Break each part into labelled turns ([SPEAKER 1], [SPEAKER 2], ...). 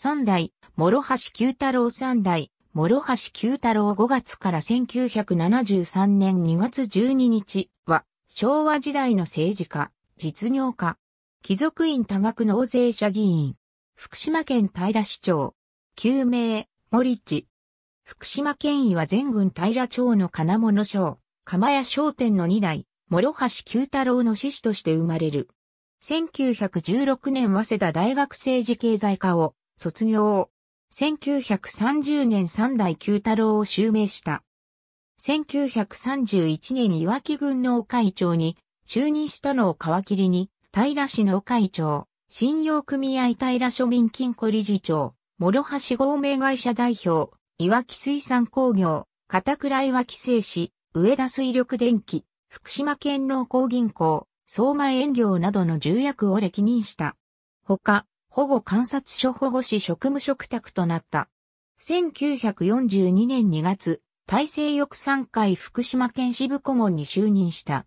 [SPEAKER 1] 三代、諸橋九太郎三代、諸
[SPEAKER 2] 橋九太郎5月から1973年2月12日は、昭和時代の政治家、実業家、貴族院多額納税者議員、福島県平市長、旧名、森地。福島県医は全軍平町の金物商、釜屋商店の二代、諸橋九太郎の志士として生まれる。1916年早稲田大学政治経済科を卒業。1930年三代九太郎を襲名した。1931年岩木郡農会長に就任したのを皮切りに、平市農会長、信用組合平庶民金庫理事長、諸橋合名会社代表、岩木水産工業、片倉岩木製紙、上田水力電機、福島県農工銀行、相馬園業などの重役を歴任した。他、保護観察所保護士職務職宅となった。1942年2月、大西翼三会福島県支部顧問に就任した。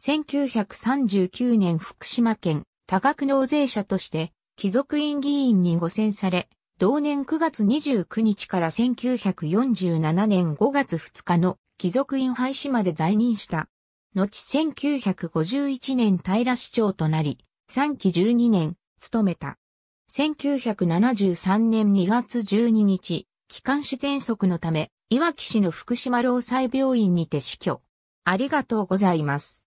[SPEAKER 2] 1939年福島県多額納税者として貴族院議員に誤選され、同年9月29日から1947年5月2日の貴族院廃止まで在任した。後1951年平市長となり、3期12年、務めた。1973年2月12日、気管支喘息の
[SPEAKER 1] ため、いわき市の福島労災病院にて死去。ありがとうございます。